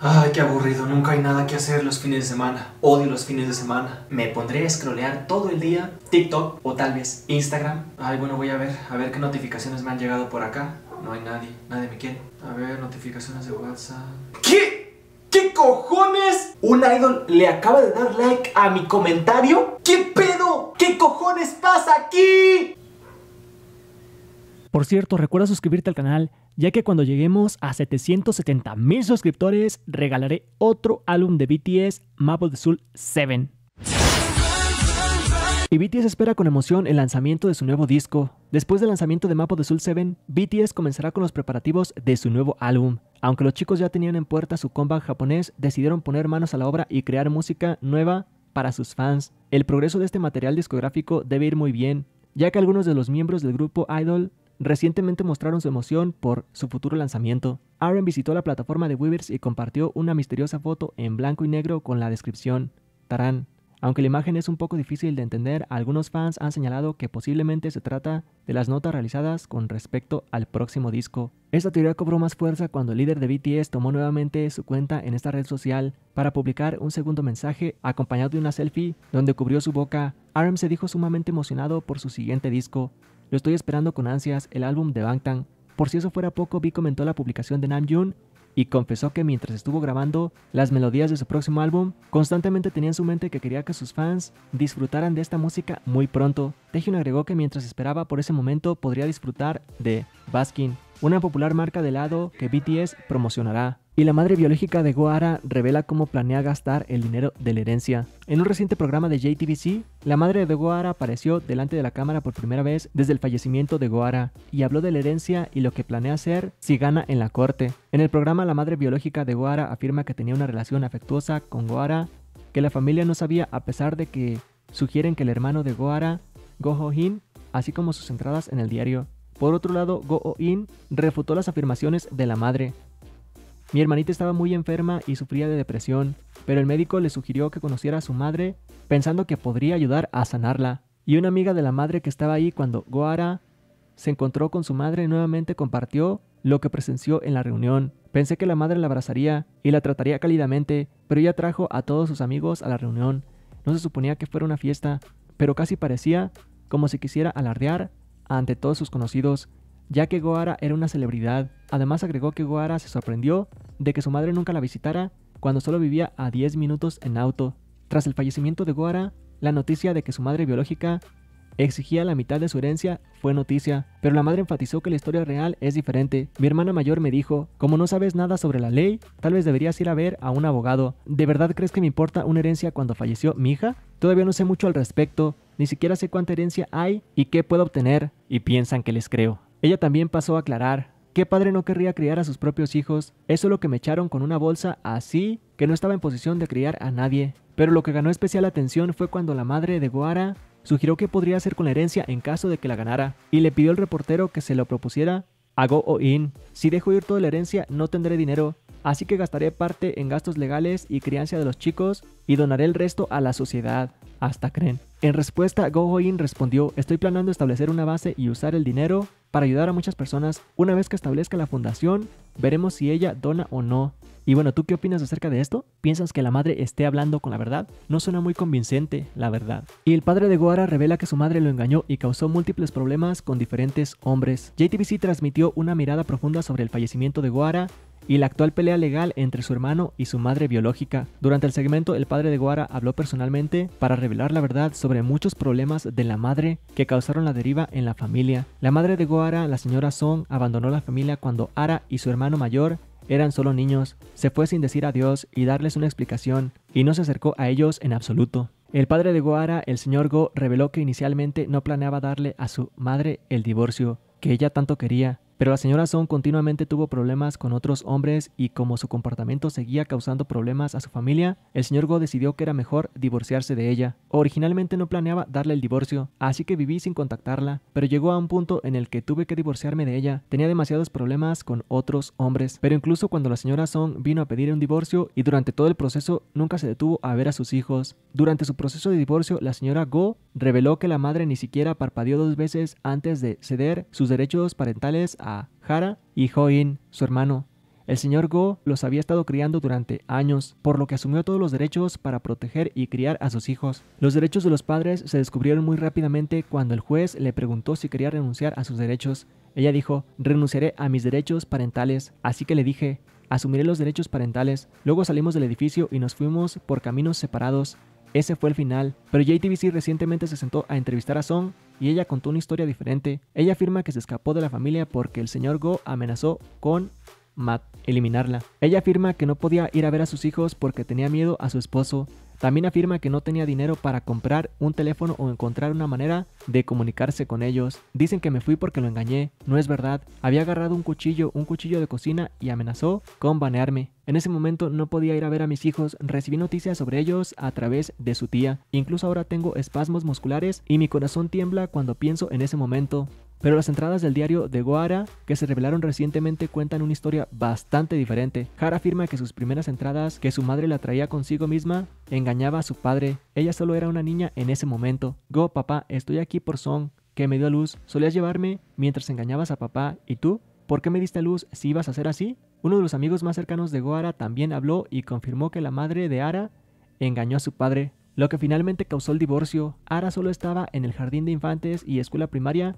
Ay, qué aburrido, nunca hay nada que hacer los fines de semana. Odio los fines de semana. Me pondré a scrollear todo el día TikTok o tal vez Instagram. Ay, bueno, voy a ver, a ver qué notificaciones me han llegado por acá. No hay nadie, nadie me quiere. A ver, notificaciones de WhatsApp. ¿Qué? ¿Qué cojones? ¿Un idol le acaba de dar like a mi comentario? ¿Qué pedo? ¿Qué cojones pasa aquí? Por cierto, recuerda suscribirte al canal ya que cuando lleguemos a 770,000 mil suscriptores regalaré otro álbum de BTS, Maple THE Soul 7. Y BTS espera con emoción el lanzamiento de su nuevo disco. Después del lanzamiento de Mapo THE Soul 7, BTS comenzará con los preparativos de su nuevo álbum. Aunque los chicos ya tenían en puerta su comeback japonés, decidieron poner manos a la obra y crear música nueva para sus fans. El progreso de este material discográfico debe ir muy bien, ya que algunos de los miembros del grupo Idol Recientemente mostraron su emoción por su futuro lanzamiento. Aaron visitó la plataforma de Weavers y compartió una misteriosa foto en blanco y negro con la descripción Tarán, aunque la imagen es un poco difícil de entender, algunos fans han señalado que posiblemente se trata de las notas realizadas con respecto al próximo disco. Esta teoría cobró más fuerza cuando el líder de BTS tomó nuevamente su cuenta en esta red social para publicar un segundo mensaje acompañado de una selfie donde cubrió su boca. RM se dijo sumamente emocionado por su siguiente disco. Lo estoy esperando con ansias, el álbum de Bangtan. Por si eso fuera poco, Vi comentó la publicación de Namjoon y confesó que mientras estuvo grabando las melodías de su próximo álbum, constantemente tenía en su mente que quería que sus fans disfrutaran de esta música muy pronto. Tejun agregó que mientras esperaba por ese momento podría disfrutar de Baskin, una popular marca de helado que BTS promocionará y la madre biológica de Goara revela cómo planea gastar el dinero de la herencia. En un reciente programa de JTBC, la madre de Goara apareció delante de la cámara por primera vez desde el fallecimiento de Goara y habló de la herencia y lo que planea hacer si gana en la corte. En el programa, la madre biológica de Goara afirma que tenía una relación afectuosa con Goara, que la familia no sabía a pesar de que sugieren que el hermano de Goara, Goho in así como sus entradas en el diario. Por otro lado, Goho in refutó las afirmaciones de la madre, mi hermanita estaba muy enferma y sufría de depresión, pero el médico le sugirió que conociera a su madre pensando que podría ayudar a sanarla. Y una amiga de la madre que estaba ahí cuando Goara se encontró con su madre nuevamente compartió lo que presenció en la reunión. Pensé que la madre la abrazaría y la trataría cálidamente, pero ella trajo a todos sus amigos a la reunión. No se suponía que fuera una fiesta, pero casi parecía como si quisiera alardear ante todos sus conocidos ya que Goara era una celebridad. Además agregó que Goara se sorprendió de que su madre nunca la visitara cuando solo vivía a 10 minutos en auto. Tras el fallecimiento de Goara, la noticia de que su madre biológica exigía la mitad de su herencia fue noticia, pero la madre enfatizó que la historia real es diferente. Mi hermana mayor me dijo, como no sabes nada sobre la ley, tal vez deberías ir a ver a un abogado. ¿De verdad crees que me importa una herencia cuando falleció mi hija? Todavía no sé mucho al respecto, ni siquiera sé cuánta herencia hay y qué puedo obtener, y piensan que les creo. Ella también pasó a aclarar, ¿qué padre no querría criar a sus propios hijos? Eso lo que me echaron con una bolsa así, que no estaba en posición de criar a nadie. Pero lo que ganó especial atención fue cuando la madre de Goara sugirió que podría hacer con la herencia en caso de que la ganara, y le pidió al reportero que se lo propusiera a Go o In. Si dejo ir toda la herencia no tendré dinero, así que gastaré parte en gastos legales y crianza de los chicos y donaré el resto a la sociedad. Hasta creen. En respuesta, Go-O-In respondió, estoy planeando establecer una base y usar el dinero para ayudar a muchas personas. Una vez que establezca la fundación, veremos si ella dona o no. Y bueno, ¿tú qué opinas acerca de esto? ¿Piensas que la madre esté hablando con la verdad? No suena muy convincente, la verdad. Y el padre de Goara revela que su madre lo engañó y causó múltiples problemas con diferentes hombres. JTBC transmitió una mirada profunda sobre el fallecimiento de Goara, y la actual pelea legal entre su hermano y su madre biológica. Durante el segmento, el padre de Guara habló personalmente para revelar la verdad sobre muchos problemas de la madre que causaron la deriva en la familia. La madre de Guara, la señora Song, abandonó la familia cuando Ara y su hermano mayor eran solo niños, se fue sin decir adiós y darles una explicación, y no se acercó a ellos en absoluto. El padre de Goara, el señor Go, reveló que inicialmente no planeaba darle a su madre el divorcio que ella tanto quería, pero la señora Song continuamente tuvo problemas con otros hombres y como su comportamiento seguía causando problemas a su familia, el señor Go decidió que era mejor divorciarse de ella. Originalmente no planeaba darle el divorcio, así que viví sin contactarla, pero llegó a un punto en el que tuve que divorciarme de ella. Tenía demasiados problemas con otros hombres, pero incluso cuando la señora Song vino a pedir un divorcio y durante todo el proceso nunca se detuvo a ver a sus hijos. Durante su proceso de divorcio, la señora Go reveló que la madre ni siquiera parpadeó dos veces antes de ceder sus derechos parentales a Hara y Ho-In, su hermano. El señor Go los había estado criando durante años, por lo que asumió todos los derechos para proteger y criar a sus hijos. Los derechos de los padres se descubrieron muy rápidamente cuando el juez le preguntó si quería renunciar a sus derechos. Ella dijo, renunciaré a mis derechos parentales, así que le dije, asumiré los derechos parentales. Luego salimos del edificio y nos fuimos por caminos separados. Ese fue el final, pero JTBC recientemente se sentó a entrevistar a Song y ella contó una historia diferente. Ella afirma que se escapó de la familia porque el señor Go amenazó con Matt eliminarla. Ella afirma que no podía ir a ver a sus hijos porque tenía miedo a su esposo. También afirma que no tenía dinero para comprar un teléfono o encontrar una manera de comunicarse con ellos. Dicen que me fui porque lo engañé, no es verdad. Había agarrado un cuchillo, un cuchillo de cocina y amenazó con banearme. En ese momento no podía ir a ver a mis hijos, recibí noticias sobre ellos a través de su tía. Incluso ahora tengo espasmos musculares y mi corazón tiembla cuando pienso en ese momento. Pero las entradas del diario de Goara, que se revelaron recientemente, cuentan una historia bastante diferente. Hara afirma que sus primeras entradas, que su madre la traía consigo misma, engañaba a su padre. Ella solo era una niña en ese momento. Go, papá, estoy aquí por Song, que me dio a luz. Solías llevarme mientras engañabas a papá. ¿Y tú? ¿Por qué me diste a luz si ibas a ser así? Uno de los amigos más cercanos de Goara también habló y confirmó que la madre de Ara engañó a su padre, lo que finalmente causó el divorcio. Ara solo estaba en el jardín de infantes y escuela primaria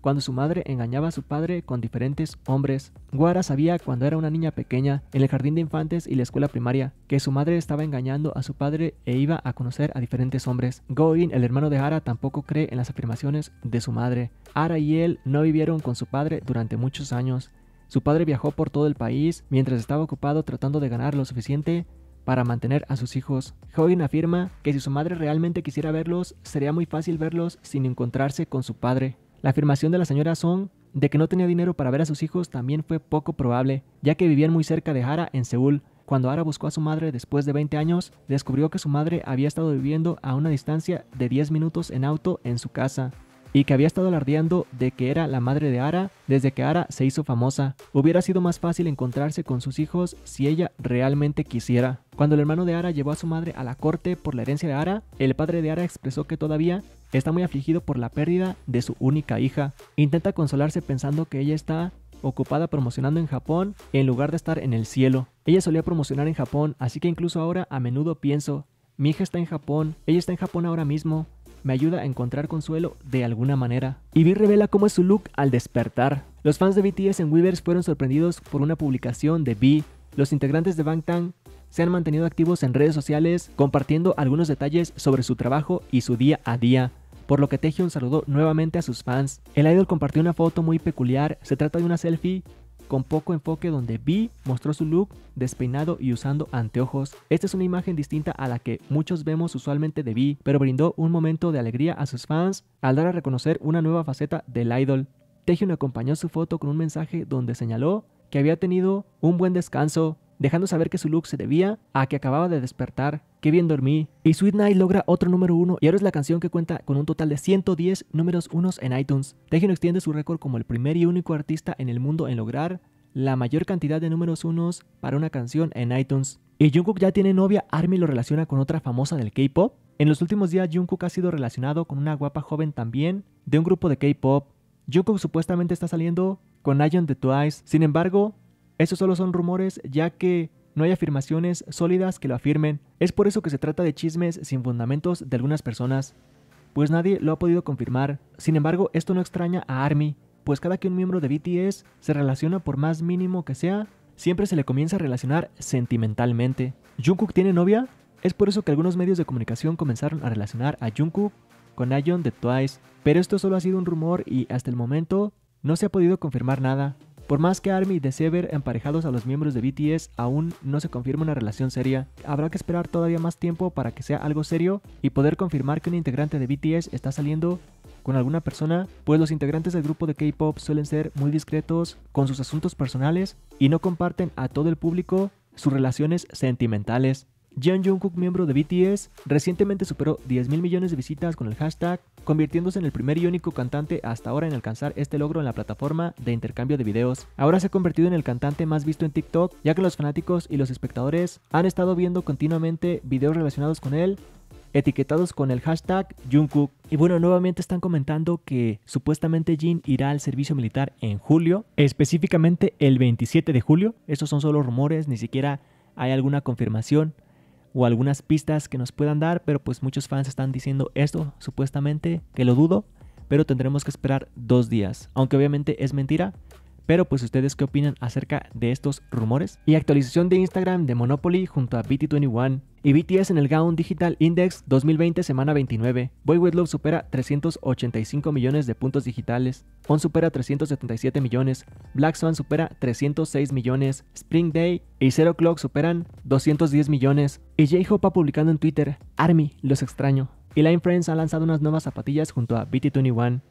cuando su madre engañaba a su padre con diferentes hombres. Guara sabía cuando era una niña pequeña, en el jardín de infantes y la escuela primaria, que su madre estaba engañando a su padre e iba a conocer a diferentes hombres. Goin, el hermano de Ara, tampoco cree en las afirmaciones de su madre. Ara y él no vivieron con su padre durante muchos años. Su padre viajó por todo el país mientras estaba ocupado tratando de ganar lo suficiente para mantener a sus hijos. Hogan afirma que si su madre realmente quisiera verlos, sería muy fácil verlos sin encontrarse con su padre. La afirmación de la señora Song de que no tenía dinero para ver a sus hijos también fue poco probable, ya que vivían muy cerca de Hara en Seúl. Cuando Hara buscó a su madre después de 20 años, descubrió que su madre había estado viviendo a una distancia de 10 minutos en auto en su casa y que había estado alardeando de que era la madre de Ara desde que Ara se hizo famosa. Hubiera sido más fácil encontrarse con sus hijos si ella realmente quisiera. Cuando el hermano de Ara llevó a su madre a la corte por la herencia de Ara, el padre de Ara expresó que todavía está muy afligido por la pérdida de su única hija. Intenta consolarse pensando que ella está ocupada promocionando en Japón en lugar de estar en el cielo. Ella solía promocionar en Japón, así que incluso ahora a menudo pienso, mi hija está en Japón, ella está en Japón ahora mismo, me ayuda a encontrar consuelo de alguna manera. Y Vi revela cómo es su look al despertar. Los fans de BTS en Weavers fueron sorprendidos por una publicación de Vi. Los integrantes de Bangtan se han mantenido activos en redes sociales, compartiendo algunos detalles sobre su trabajo y su día a día, por lo que Taehyung saludó nuevamente a sus fans. El idol compartió una foto muy peculiar, se trata de una selfie con poco enfoque donde Vi mostró su look despeinado y usando anteojos. Esta es una imagen distinta a la que muchos vemos usualmente de Vi, pero brindó un momento de alegría a sus fans al dar a reconocer una nueva faceta del idol. Taehyun acompañó su foto con un mensaje donde señaló que había tenido un buen descanso dejando saber que su look se debía a que acababa de despertar, ¡Qué bien dormí. Y Sweet Night logra otro número uno y ahora es la canción que cuenta con un total de 110 números unos en iTunes. Taehyung extiende su récord como el primer y único artista en el mundo en lograr la mayor cantidad de números unos para una canción en iTunes. Y Jungkook ya tiene novia, ARMY lo relaciona con otra famosa del K-pop. En los últimos días Jungkook ha sido relacionado con una guapa joven también de un grupo de K-pop. Jungkook supuestamente está saliendo con Ion de Twice. Sin embargo, estos solo son rumores ya que no hay afirmaciones sólidas que lo afirmen. Es por eso que se trata de chismes sin fundamentos de algunas personas, pues nadie lo ha podido confirmar. Sin embargo, esto no extraña a Army, pues cada que un miembro de BTS se relaciona por más mínimo que sea, siempre se le comienza a relacionar sentimentalmente. ¿Jungkook tiene novia? Es por eso que algunos medios de comunicación comenzaron a relacionar a Jungkook con Ayon de Twice, pero esto solo ha sido un rumor y hasta el momento no se ha podido confirmar nada. Por más que ARMY desee sever emparejados a los miembros de BTS, aún no se confirma una relación seria. Habrá que esperar todavía más tiempo para que sea algo serio y poder confirmar que un integrante de BTS está saliendo con alguna persona, pues los integrantes del grupo de K-Pop suelen ser muy discretos con sus asuntos personales y no comparten a todo el público sus relaciones sentimentales. Jungkook, miembro de BTS, recientemente superó 10 mil millones de visitas con el hashtag, convirtiéndose en el primer y único cantante hasta ahora en alcanzar este logro en la plataforma de intercambio de videos. Ahora se ha convertido en el cantante más visto en TikTok, ya que los fanáticos y los espectadores han estado viendo continuamente videos relacionados con él, etiquetados con el hashtag Jungkook. Y bueno, nuevamente están comentando que supuestamente Jin irá al servicio militar en julio, específicamente el 27 de julio. Estos son solo rumores, ni siquiera hay alguna confirmación o algunas pistas que nos puedan dar, pero pues muchos fans están diciendo esto supuestamente, que lo dudo, pero tendremos que esperar dos días, aunque obviamente es mentira, pero pues ustedes qué opinan acerca de estos rumores. Y actualización de Instagram de Monopoly junto a BT21 y BTS en el Gaon Digital Index 2020 semana 29. Boy With Love supera 385 millones de puntos digitales, On supera 377 millones, Black Swan supera 306 millones, Spring Day y Zero Clock superan 210 millones, y J-Hope publicando en Twitter, ARMY, los extraño. Y Line Friends ha lanzado unas nuevas zapatillas junto a BT21.